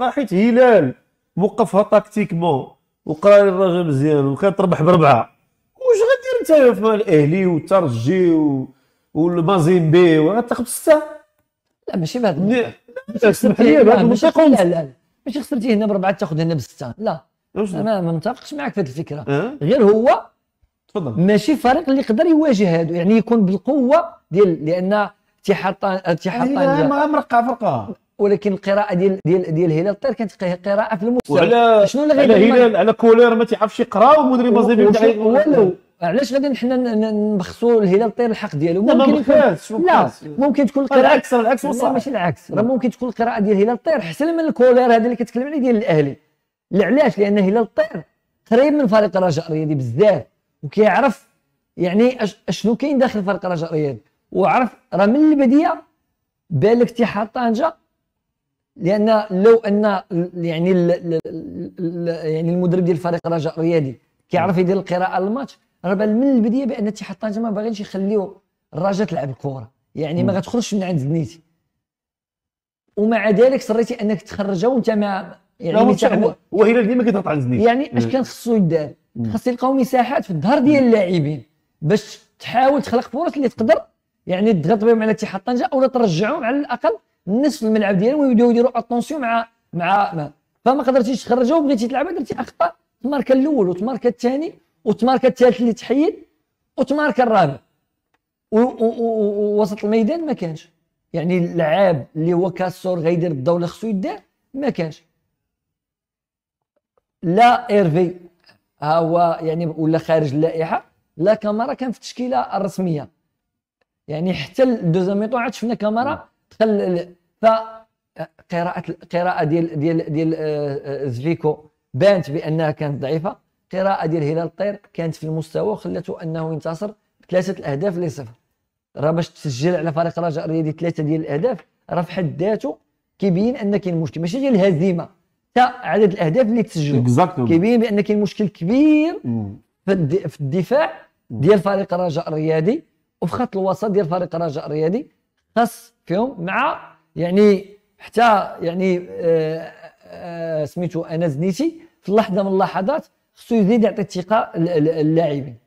حيت هلال موقفها تاكتيكمون وقاري الراجل مزيان وكان تربح بربعه واش غدير انت في الاهلي والترجي و... والمازيمبي وغتاخذ سته لا ماشي بهذا سمح لي بهذا المنطق لا لا ماشي خسرتي هنا بربعه تاخذ هنا بسته لا انا ما متفقش معك في هذه الفكره أه؟ غير هو تفضل ماشي فريق اللي يقدر يواجه هادو يعني يكون بالقوه ديال لان اتحاد اتحاد أيوة، ما مرقع فرقه ولكن القراءه ديال ديال ديال هلال طير كانت قراءه في المستوى وعلى شنو اللي غيدير على هلال على كولير ما تيعرفش يقرا والمدرب الجزائري والو علاش غادي حنا نبخسوا الهلال الطير الحق ديالو ممكن ما لا ممكن تكون القراءه العكس العكس وصح ماشي العكس راه ممكن تكون القراءه ديال الهلال الطير احسن من الكولير هذا اللي كتكلم عليه ديال الاهلي علاش لان هلال الطير قريب من فريق الرجاء الرياضي بزاف وكيعرف يعني شنو كاين داخل فريق الرجاء الرياضي وعرف راه من البدايه بالك اتحاد طنجه لان لو ان يعني الـ يعني المدرب ديال الفريق رجاء الرياضي كيعرف يدير القراءه للماتش راه بان من البدايه بان اتحاد طنجه ما باغينش يخليو الرجاء تلعب الكره يعني ما غتخرجش من عند زنيتي ومع ذلك صريتي انك تخرجها وانت يعني ما يعني هو ديما كيضغط على زنيتي يعني اش كان خصو يدار خاص يلقاو مساحات في الظهر ديال اللاعبين باش تحاول تخلق فرص اللي تقدر يعني تضغط بهم على اتحاد طنجه او ترجعهم على الاقل نصف الملعب ديالهم ويبداو يديروا اتونسيون مع مع فما قدرتيش تخرجها وبغيتي تلعبها درتي اخطاء تماركا الاول وتماركا الثاني وتماركا الثالث اللي تحيد وتماركا الرابع ووسط الميدان ما كانش يعني اللعاب اللي هو كاسور غيدير الدور اللي خصو يدير ما كانش لا ايرفي ها هو يعني ولا خارج اللائحه لا كاميرا كان في التشكيله الرسميه يعني حتى الدوزيام ميطو عاد شفنا كاميرا خل قراءة القراءة ديال ديال ديال آه، آه، زفيكو بانت بانها كانت ضعيفه القراءه ديال هلال الطير كانت في المستوى وخلته انه ينتصر بثلاثه الاهداف لصفر راه باش تسجل على فريق رجاء الرياضي ثلاثه ديال الاهداف راه في حد ذاته كيبين ان كاين مشكل ماشي ديال الهزيمه حتى عدد الاهداف اللي تسجلوا كيبين بان كاين مشكل كبير في الدفاع ديال فريق رجاء الرياضي وفي خط الوسط ديال فريق رجاء الرياضي خاص فيهم مع يعني حتى يعني آه، آه، سميتو انا زنيتي في لحظه من اللحظات خصو يزيد يعطي الثقه للاعبين